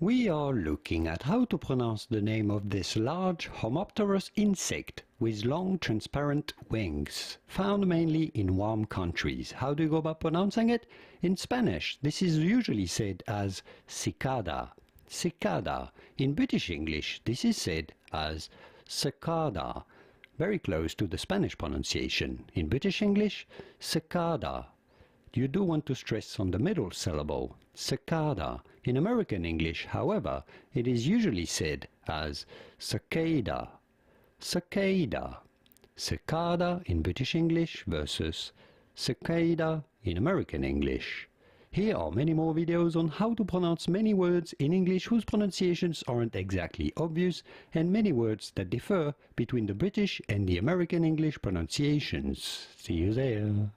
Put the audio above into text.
We are looking at how to pronounce the name of this large homopterous insect with long transparent wings, found mainly in warm countries. How do you go about pronouncing it? In Spanish, this is usually said as cicada, cicada. In British English, this is said as cicada, very close to the Spanish pronunciation. In British English, cicada, you do want to stress on the middle syllable, cicada. In American English, however, it is usually said as cicada, cicada, cicada in British English versus cicada in American English. Here are many more videos on how to pronounce many words in English whose pronunciations aren't exactly obvious and many words that differ between the British and the American English pronunciations. See you there.